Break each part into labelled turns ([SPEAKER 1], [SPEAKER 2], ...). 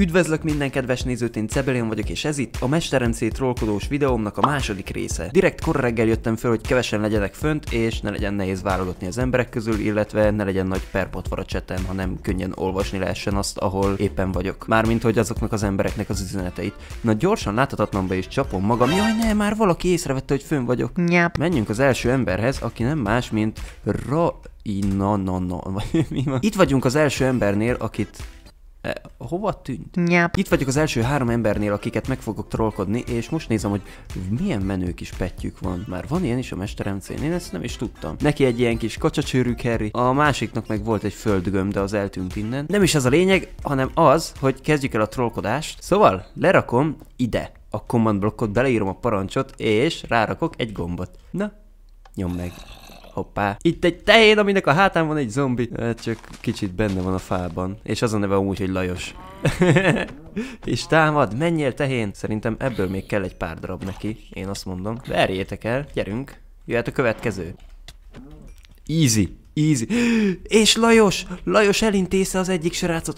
[SPEAKER 1] Üdvözlök minden kedves nézőt, én Cebelén vagyok, és ez itt a Mesteremcé trollkodós videómnak a második része. Direkt korra reggel jöttem föl, hogy kevesen legyenek fönt, és ne legyen nehéz válogatni az emberek közül, illetve ne legyen nagy perpatvar a cseten, hanem könnyen olvasni lehessen azt, ahol éppen vagyok. Mármint, hogy azoknak az embereknek az üzeneteit. Na gyorsan láthatatlanba is csapom magam, jaj ne, már valaki észrevette, hogy fönn vagyok. Nyáp. Menjünk az első emberhez, aki nem más, mint Ra... Na, na, na, Itt vagyunk az első embernél, akit Hova tűnt? Nyáp. Itt vagyok az első három embernél, akiket meg fogok trollkodni, és most nézem, hogy milyen menő kis petjük van. Már van ilyen is a mesteremcén, én ezt nem is tudtam. Neki egy ilyen kis kacsacsőrű Harry, a másiknak meg volt egy földgömb, de az eltűnt innen. Nem is ez a lényeg, hanem az, hogy kezdjük el a trollkodást. Szóval lerakom ide a command blokkot, beleírom a parancsot, és rárakok egy gombot. Na, nyom meg. Hoppá. Itt egy tehén, aminek a hátán van egy zombi. Csak kicsit benne van a fában. És az a neve úgy, hogy Lajos. és támad, menjél tehén! Szerintem ebből még kell egy pár darab neki, én azt mondom. Verjétek el, gyerünk, jöhet a következő. Easy. Easy. És Lajos! Lajos elintézte az egyik srácot.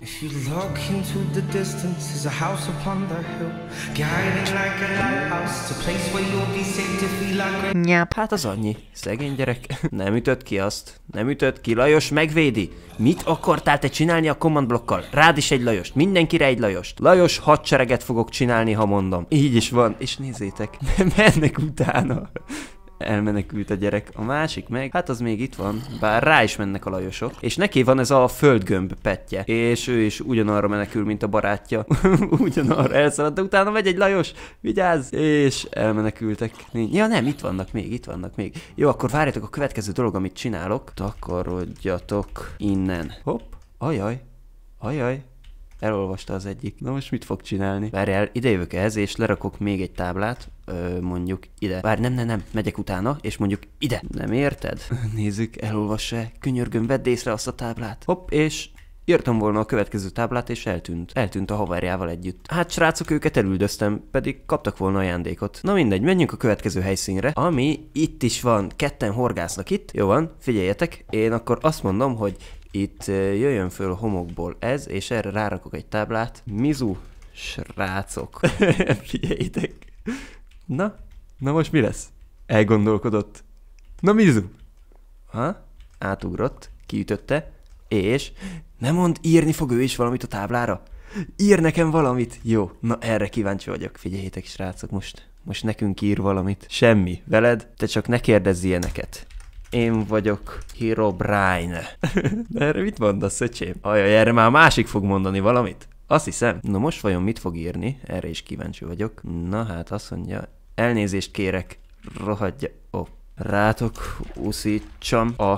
[SPEAKER 1] Nyáp, hát az annyi. Szegény gyerek. Nem ütött ki azt. Nem ütött ki. Lajos megvédi. Mit akartál te csinálni a command blockkal? Rád is egy Lajost. Mindenkire egy Lajost. Lajos hadsereget fogok csinálni, ha mondom. Így is van. És nézzétek. Mennek utána elmenekült a gyerek, a másik meg, hát az még itt van, bár rá is mennek a Lajosok, és neki van ez a földgömb petje, és ő is ugyanarra menekül, mint a barátja, ugyanarra elszaladt de utána megy egy Lajos, vigyázz, és elmenekültek. Ja nem, itt vannak még, itt vannak még. Jó, akkor várjatok a következő dolog, amit csinálok, takarodjatok innen. Hopp, ajaj, ajaj, Elolvasta az egyik. Na most mit fog csinálni? Várjál, jövök ehhez, és lerakok még egy táblát, ö, mondjuk ide. Vár, nem, nem, nem, megyek utána, és mondjuk ide. Nem érted? Nézzük, elolvassa, könyörgöm, vedd észre azt a táblát. Hopp, és Írtam volna a következő táblát, és eltűnt. Eltűnt a haverjával együtt. Hát srácok, őket elüldöztem, pedig kaptak volna ajándékot. Na mindegy, menjünk a következő helyszínre, ami itt is van. Ketten horgásznak itt. Jó van, figyeljetek, én akkor azt mondom, hogy itt jöjjön föl homokból ez, és erre rárakok egy táblát. Mizu srácok. Figyeljétek. Na, na most mi lesz? Elgondolkodott. Na Mizu. Ha? Átugrott, kiütötte, és nem mond, írni fog ő is valamit a táblára? Ír nekem valamit! Jó, na erre kíváncsi vagyok. Figyeljétek, srácok, most, most nekünk ír valamit. Semmi. Veled, te csak ne kérdezz ilyeneket. Én vagyok Brian. De erre mit mondasz, öcsém? Ajaj, erre már a másik fog mondani valamit. Azt hiszem. Na most vajon mit fog írni? Erre is kíváncsi vagyok. Na hát azt mondja, elnézést kérek, rohadja. Ó, oh. rátok úszítsam a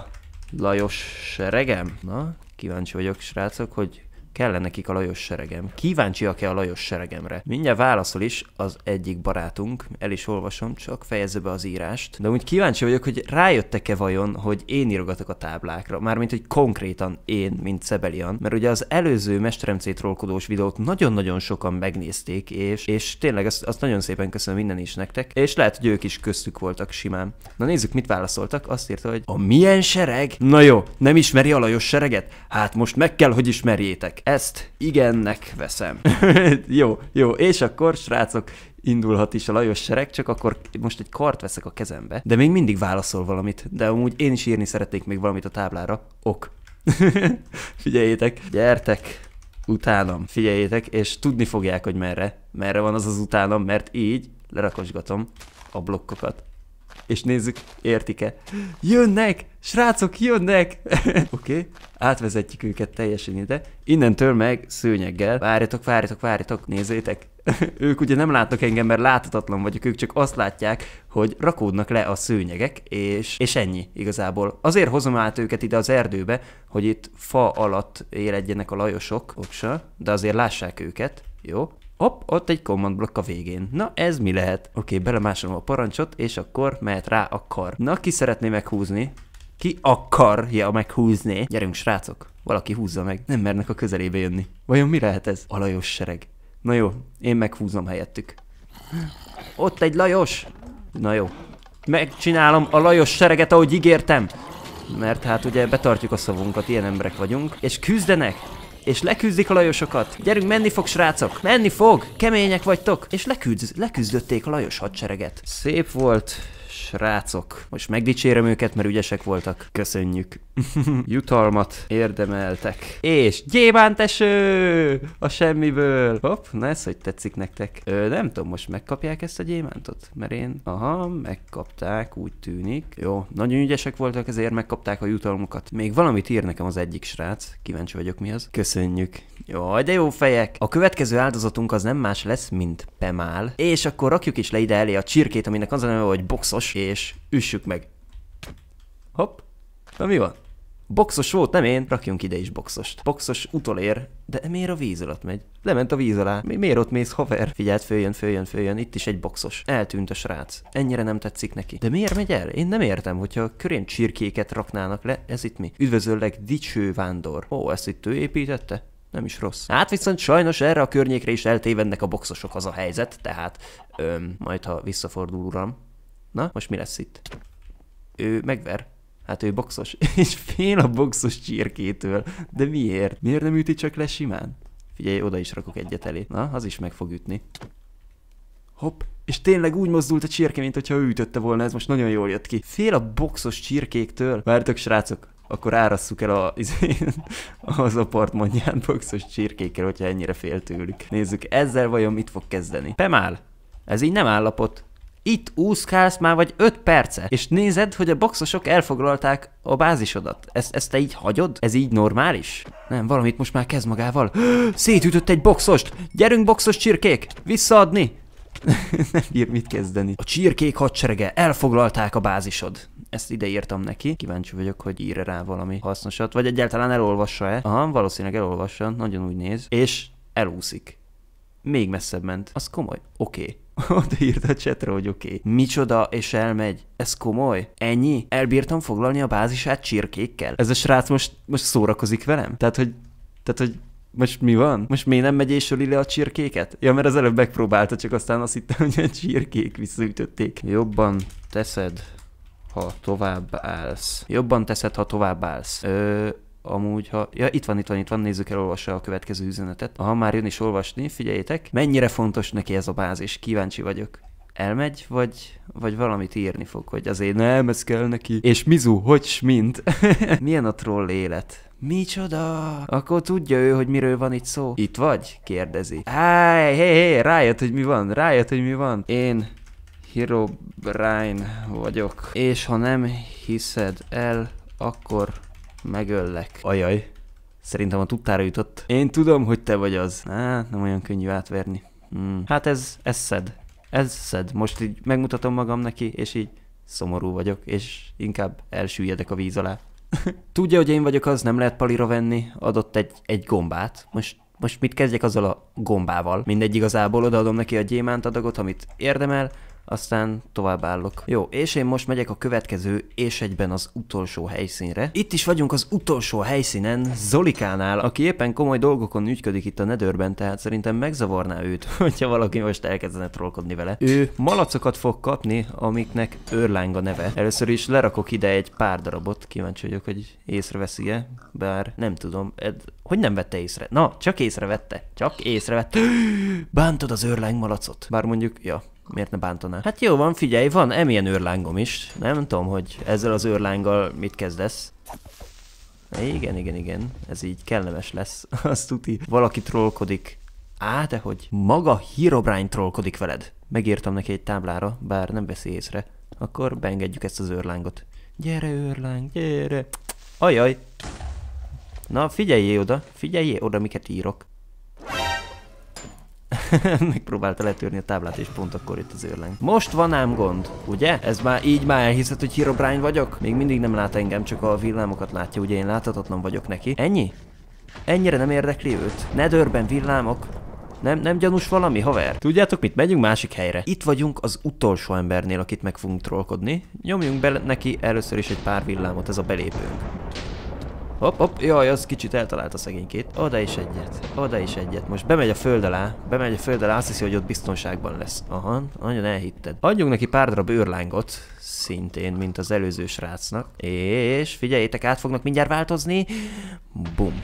[SPEAKER 1] Lajos seregem? Na, kíváncsi vagyok, srácok, hogy Kell-e nekik a Lajos seregem? Kíváncsiak-e a Lajos seregemre? Mindjárt válaszol is az egyik barátunk, el is olvasom, csak fejezze be az írást. De úgy kíváncsi vagyok, hogy rájöttek-e vajon, hogy én írogatok a táblákra? Mármint, hogy konkrétan én, mint Szebelian. Mert ugye az előző mesteremcé trollkodós videót nagyon-nagyon sokan megnézték, és, és tényleg azt, azt nagyon szépen köszönöm minden is nektek. És lehet, hogy ők is köztük voltak simán. Na nézzük, mit válaszoltak. Azt írta, hogy a milyen sereg? Na jó, nem ismeri a Lajos sereget? Hát most meg kell, hogy ismerjétek ezt igennek veszem. jó, jó, és akkor srácok, indulhat is a Lajos sereg, csak akkor most egy kart veszek a kezembe, de még mindig válaszol valamit, de amúgy én is írni szeretnék még valamit a táblára. Ok. Figyeljétek, gyertek, utánam, figyeljétek, és tudni fogják, hogy merre, merre van az az utánam, mert így lerakosgatom a blokkokat és nézzük, értik-e. Jönnek! Srácok, jönnek! Oké, okay. átvezetjük őket teljesen ide. Innentől meg szőnyeggel. Várjatok, várjatok, várjatok, nézzétek. ők ugye nem látnak engem, mert láthatatlan vagyok, ők csak azt látják, hogy rakódnak le a szőnyegek, és, és ennyi igazából. Azért hozom át őket ide az erdőbe, hogy itt fa alatt éledjenek a lajosok, oksa, de azért lássák őket. Jó, Hopp, ott egy command blokk a végén. Na ez mi lehet? Oké, belemásolom a parancsot, és akkor mehet rá a kar. Na, ki szeretné meghúzni? Ki akarja meghúzni? Gyerünk, srácok! Valaki húzza meg. Nem mernek a közelébe jönni. Vajon mi lehet ez? A Lajos sereg. Na jó, én meghúzom helyettük. Ott egy Lajos! Na jó. Megcsinálom a Lajos sereget, ahogy ígértem! Mert hát ugye betartjuk a szavunkat, ilyen emberek vagyunk. És küzdenek! és leküzdik a Lajosokat. Gyerünk, menni fog, srácok! Menni fog! Kemények vagytok! És leküzd, leküzdötték a Lajos hadsereget. Szép volt srácok. Most megdicsérem őket, mert ügyesek voltak. Köszönjük. Jutalmat érdemeltek. És gyémánteső A semmiből. Hopp, na ez hogy tetszik nektek? Ö, nem tudom, most megkapják ezt a gyémántot? Mert én... Aha, megkapták, úgy tűnik. Jó, nagyon ügyesek voltak, ezért megkapták a jutalmukat. Még valamit ír nekem az egyik srác. Kíváncsi vagyok mi az. Köszönjük. Jó, de jó fejek! A következő áldozatunk az nem más lesz, mint Pemál. És akkor rakjuk is le ide elé a csirkét, aminek az a neve, hogy boxos, és üssük meg. Hopp, na mi van? Boxos volt, nem én, rakjunk ide is boxost. Boxos utolér, de miért a víz alatt megy? Lement a víz alá. Mi, miért ott mész, haver? Figyelt, följön, följön, följön, itt is egy boxos. Eltűnt a srác. Ennyire nem tetszik neki. De miért megy el? Én nem értem, hogyha körén csirkéket raknának le, ez itt mi? Üdvözöllek, dicső vándor. Ó, ezt itt ő építette? Nem is rossz. Hát viszont sajnos erre a környékre is eltévednek a boxosok az a helyzet, tehát öm, majd ha visszafordul uram, Na, most mi lesz itt? Ő megver. Hát ő boxos. És fél a boxos csirkétől. De miért? Miért nem üti csak le simán? Figyelj, oda is rakok egyet elé. Na, az is meg fog ütni. Hopp. És tényleg úgy mozdult a csirke, mint hogyha ő ütötte volna, ez most nagyon jól jött ki. Fél a boxos csirkéktől. Vártok, srácok, akkor árasszuk el a, izé, az apartmanját boxos csirkékkel, hogyha ennyire fél tőlük. Nézzük, ezzel vajon mit fog kezdeni. Pemál! Ez így nem állapot. Itt úszkálsz már vagy 5 perce, és nézed, hogy a boxosok elfoglalták a bázisodat. Ezt, ezt te így hagyod? Ez így normális? Nem, valamit most már kezd magával. Szétütött egy boxost! Gyerünk boxos csirkék! Visszaadni! nem bír mit kezdeni. A csirkék hadserege, elfoglalták a bázisod. Ezt ide írtam neki. Kíváncsi vagyok, hogy ír rá valami hasznosat, vagy egyáltalán elolvassa-e. Aha, valószínűleg elolvassa, nagyon úgy néz. És elúszik. Még messzebb ment. Az komoly. Oké. Okay. írt a csetre, hogy oké, okay. micsoda, és elmegy. Ez komoly? Ennyi? Elbírtam foglalni a bázisát csirkékkel? Ez a srác most, most szórakozik velem? Tehát, hogy, tehát, hogy most mi van? Most miért nem megy és öli le a csirkéket? Ja, mert az előbb megpróbálta, csak aztán azt hittem, hogy a csirkék visszaütötték. Jobban teszed, ha tovább állsz. Jobban teszed, ha tovább állsz. Ö, amúgy, ha... Ja, itt van, itt van, itt van, nézzük el, olvassa a következő üzenetet. Ha már jön is olvasni, figyeljétek, mennyire fontos neki ez a bázis, kíváncsi vagyok. Elmegy, vagy, vagy valamit írni fog, hogy azért nem, ez kell neki. És Mizu, hogy mint? Milyen a troll élet? Micsoda? Akkor tudja ő, hogy miről van itt szó. Itt vagy? kérdezi. Háj, hé, hé, rájött, hogy mi van, rájött, hogy mi van. Én Herobrine vagyok. És ha nem hiszed el, akkor Megöllek. Ajaj. Szerintem a tudtára jutott. Én tudom, hogy te vagy az. Á, nem olyan könnyű átverni. Hmm. Hát ez, ez szed. Ez szed. Most így megmutatom magam neki, és így szomorú vagyok, és inkább elsüllyedek a víz alá. Tudja, hogy én vagyok az, nem lehet palira venni, adott egy, egy gombát. Most, most mit kezdjek azzal a gombával? Mindegy igazából, odaadom neki a gyémánt adagot, amit érdemel, aztán tovább állok. Jó, és én most megyek a következő és egyben az utolsó helyszínre. Itt is vagyunk az utolsó helyszínen, Zolikánál, aki éppen komoly dolgokon ügyködik itt a nedőrben, tehát szerintem megzavarná őt, hogyha valaki most elkezdene trollkodni vele. Ő malacokat fog kapni, amiknek őrláng a neve. Először is lerakok ide egy pár darabot, kíváncsi vagyok, hogy észreveszi-e, bár nem tudom, ed hogy nem vette észre? Na, csak észrevette, csak észrevette. Bántod az őrlány malacot? Bár mondjuk, ja, miért ne bántaná? Hát jó van, figyelj, van emilyen őrlángom is. Nem tudom, hogy ezzel az őrlánggal mit kezdesz. Igen, igen, igen. Ez így kellemes lesz. Azt tuti. Valaki trollkodik. Á, de hogy maga Herobrine trollkodik veled. Megírtam neki egy táblára, bár nem veszi észre. Akkor beengedjük ezt az őrlángot. Gyere, őrláng, gyere. Ajaj. Na, figyeljé oda, figyeljé oda, miket írok. Megpróbálta letörni a táblát, és pont akkor itt az őrlány. Most van ám gond, ugye? Ez már így már elhiszed, hogy Herobrine vagyok? Még mindig nem lát engem, csak a villámokat látja, ugye én láthatatlan vagyok neki. Ennyi? Ennyire nem érdekli őt? Ne dörben villámok! Nem, nem gyanús valami, haver? Tudjátok mit, megyünk másik helyre. Itt vagyunk az utolsó embernél, akit meg fogunk trollkodni. Nyomjunk bele neki először is egy pár villámot, ez a belépőnk. Hopp, hopp, jaj, az kicsit eltalált a szegénykét. Oda is egyet, oda is egyet. Most bemegy a föld alá, bemegy a föld alá, azt hiszi, hogy ott biztonságban lesz. Aha, nagyon elhitted. Adjunk neki pár darab őrlángot, szintén, mint az előző srácnak. És figyeljétek, át fognak mindjárt változni. Bum.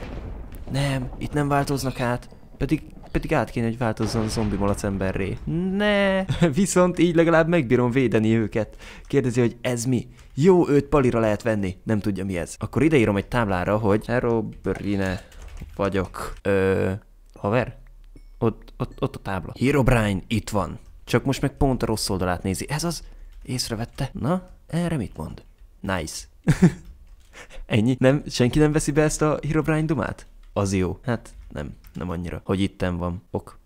[SPEAKER 1] Nem, itt nem változnak át. Pedig pedig át kéne, hogy változzon zombi malac emberré. Ne, viszont így legalább megbírom védeni őket. Kérdezi, hogy ez mi? Jó, őt palira lehet venni. Nem tudja mi ez. Akkor ideírom egy táblára, hogy Brine vagyok. Ö, haver? Ott, ott, ott a tábla. Brine itt van. Csak most meg pont a rossz oldalát nézi. Ez az? Észrevette? Na, erre mit mond? Nice. Ennyi? Nem, senki nem veszi be ezt a Herobrine dumát? az jó. Hát nem, nem annyira. Hogy itten van. Ok.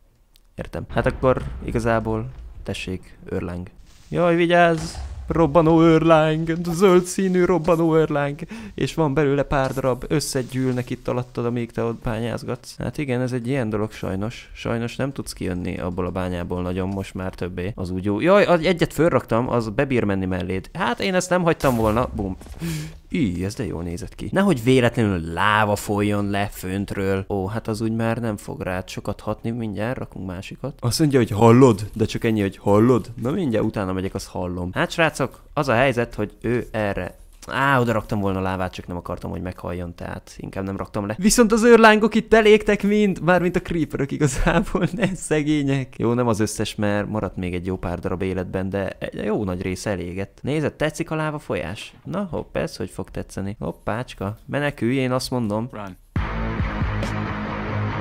[SPEAKER 1] Értem. Hát akkor igazából tessék, őrláng. Jaj, vigyázz! Robbanó őrláng, zöld színű robbanó őrláng, és van belőle pár darab, összegyűlnek itt alattad, amíg te ott bányázgatsz. Hát igen, ez egy ilyen dolog sajnos. Sajnos nem tudsz kijönni abból a bányából nagyon most már többé. Az úgy jó. Jaj, egyet fölraktam, az bebír menni melléd. Hát én ezt nem hagytam volna. Bum. Így, ez de jól nézett ki. Nehogy véletlenül láva folyjon le föntről. Ó, hát az úgy már nem fog rád sokat hatni, mindjárt rakunk másikat. Azt mondja, hogy hallod, de csak ennyi, hogy hallod. Na mindjárt utána megyek, azt hallom. Hát srácok, az a helyzet, hogy ő erre Á, oda raktam volna a lávát, csak nem akartam, hogy meghalljon, tehát inkább nem raktam le. Viszont az őrlángok itt elégtek mind, mármint a creeperök igazából, ne szegények. Jó, nem az összes, mert maradt még egy jó pár darab életben, de egy jó nagy része elégett. Nézed, tetszik a láva folyás? Na, hopp, ez hogy fog tetszeni. Hoppácska, menekülj, én azt mondom. Run.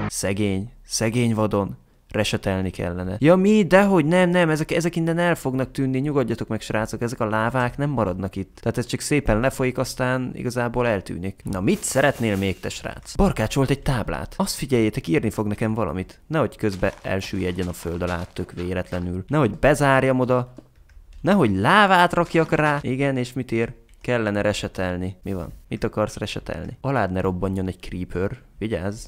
[SPEAKER 1] Szegény, szegény vadon resetelni kellene. Ja mi, dehogy nem, nem, ezek, ezek innen el fognak tűnni, nyugodjatok meg srácok, ezek a lávák nem maradnak itt. Tehát ez csak szépen lefolyik, aztán igazából eltűnik. Na mit szeretnél még te srác? Barkácsolt egy táblát. Azt figyeljétek, írni fog nekem valamit. Nehogy közbe elsüllyedjen a föld alá tök véletlenül. Nehogy bezárjam oda, Nehogy lávát rakjak rá. Igen, és mit ír? Kellene resetelni. Mi van? Mit akarsz resetelni? Alád ne robbanjon egy creeper. Vigyázz.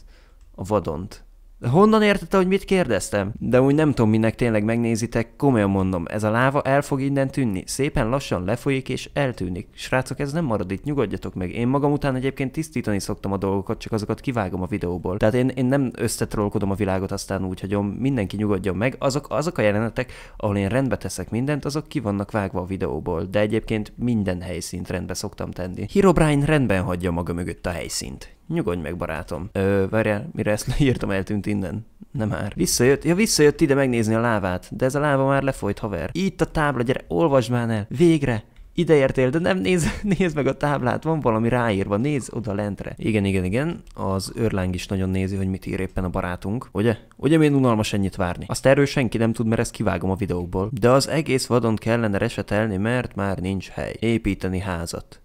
[SPEAKER 1] A vadont. Honnan értette, hogy mit kérdeztem? De úgy nem tudom, minek tényleg megnézitek, komolyan mondom, ez a láva el fog innen tűnni, szépen lassan lefolyik és eltűnik. Srácok, ez nem marad itt, nyugodjatok meg. Én magam után egyébként tisztítani szoktam a dolgokat, csak azokat kivágom a videóból. Tehát én, én nem összetrolkodom a világot, aztán úgy hagyom, mindenki nyugodjon meg. Azok, azok a jelenetek, ahol én rendbe teszek mindent, azok ki vannak vágva a videóból, de egyébként minden helyszínt rendbe szoktam tenni. Herobrine rendben hagyja maga mögött a helyszínt. Nyugodj meg, barátom. Ö, várjál, mire ezt leírtam, eltűnt innen. Nem már. Visszajött, ja visszajött ide megnézni a lávát, de ez a láva már lefolyt, haver. Itt a tábla, gyere, olvasd már el. Végre, ide értél, de nem néz, nézd meg a táblát, van valami ráírva, nézd oda lentre. Igen, igen, igen, az őrláng is nagyon nézi, hogy mit ír éppen a barátunk, ugye? Ugye miért unalmas ennyit várni? Azt erről senki nem tud, mert ezt kivágom a videókból. De az egész vadon kellene resetelni, mert már nincs hely. Építeni házat.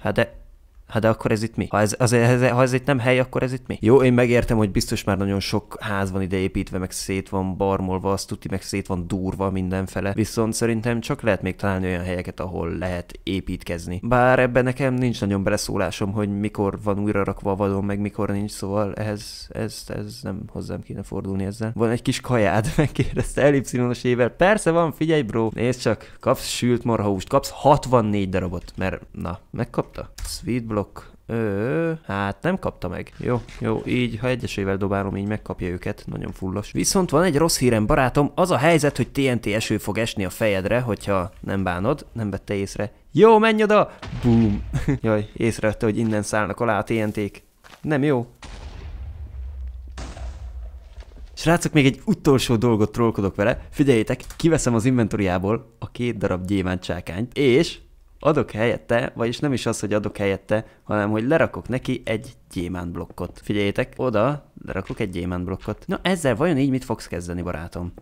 [SPEAKER 1] Hát de Hát de akkor ez itt mi? Ha ez, az, ez, ha ez itt nem hely, akkor ez itt mi? Jó, én megértem, hogy biztos már nagyon sok ház van ide építve, meg szét van barmolva, azt tuti, meg szét van durva mindenfele. Viszont szerintem csak lehet még találni olyan helyeket, ahol lehet építkezni. Bár ebben nekem nincs nagyon beleszólásom, hogy mikor van újra rakva vadon, meg mikor nincs, szóval ehhez ez, ez nem hozzám kéne fordulni ezzel. Van egy kis kajád, megkérdezte elipszilonos ével. Persze van, figyelj, bro, nézd csak, kapsz sült marhaúst, kapsz 64 darabot, mert na, megkapta? Sweet bro blokk. Ö, hát nem kapta meg. Jó, jó, így ha egyesével dobálom, így megkapja őket, nagyon fullos. Viszont van egy rossz hírem, barátom, az a helyzet, hogy TNT eső fog esni a fejedre, hogyha nem bánod, nem vette észre. Jó, menj oda! Boom! Jaj, észrevette, hogy innen szállnak alá a TNT-k. Nem jó. Srácok, még egy utolsó dolgot trollkodok vele. Figyeljétek, kiveszem az inventoriából a két darab gyémánt és adok helyette, vagyis nem is az, hogy adok helyette, hanem hogy lerakok neki egy blokkot. Figyeljétek, oda lerakok egy blokkot. Na ezzel vajon így mit fogsz kezdeni, barátom?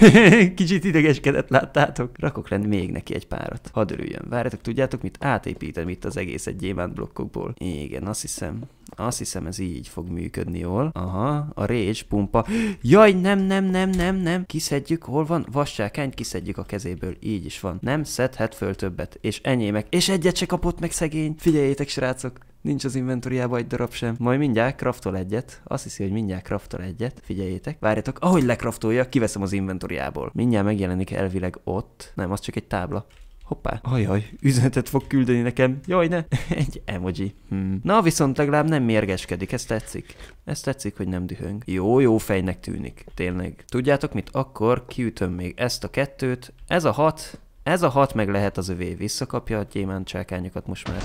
[SPEAKER 1] Kicsit idegeskedett, láttátok? Rakok lenni még neki egy párat. Hadd örüljön. Várjátok, tudjátok mit? Átépítem itt az egész egészet blokkokból? Igen, azt hiszem. Azt hiszem ez így fog működni jól. Aha, a rage pumpa. Jaj, nem, nem, nem, nem, nem. Kiszedjük, hol van? Vassákányt kiszedjük a kezéből. Így is van. Nem szedhet föl többet. És meg És egyet se kapott meg szegény. Figyeljétek, srácok. Nincs az inventoriában egy darab sem. Majd mindjárt kraftol egyet. Azt hiszi, hogy mindjárt kraftol egyet. Figyeljétek. Várjatok, ahogy lekraftolja, kiveszem az inventoriából. Mindjárt megjelenik elvileg ott. Nem, az csak egy tábla. Hoppá, ajaj, üzenetet fog küldeni nekem. Jaj, ne, egy emoji. Hmm. Na, viszont legalább nem mérgeskedik, ez tetszik. Ez tetszik, hogy nem dühöng. Jó, jó fejnek tűnik, tényleg. Tudjátok mit, akkor kiütöm még ezt a kettőt. Ez a hat, ez a hat meg lehet az övé. Visszakapja a gyémánt csákányokat most már.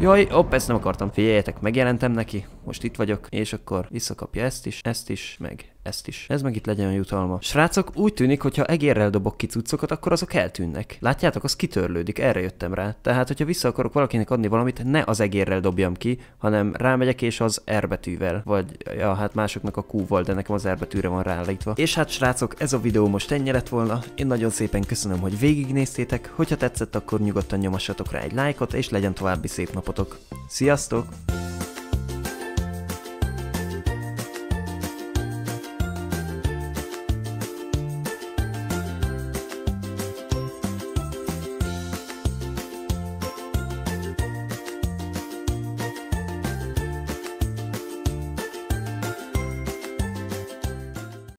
[SPEAKER 1] Jaj, op, ezt nem akartam. Figyeljetek, megjelentem neki, most itt vagyok, és akkor visszakapja ezt is, ezt is, meg ezt is. Ez meg itt legyen a jutalma. Srácok, úgy tűnik, hogy ha egérrel dobok ki cuccokat, akkor azok eltűnnek. Látjátok, az kitörlődik, erre jöttem rá. Tehát, hogyha vissza akarok valakinek adni valamit, ne az egérrel dobjam ki, hanem rámegyek és az erbetűvel. Vagy, ja, hát másoknak a kúval, de nekem az erbetűre van ráállítva. És hát srácok, ez a videó most ennyi lett volna. Én nagyon szépen köszönöm, hogy végignéztétek. Hogyha tetszett, akkor nyugodtan nyomassatok rá egy lájkot, és legyen további szép napotok. Sziasztok!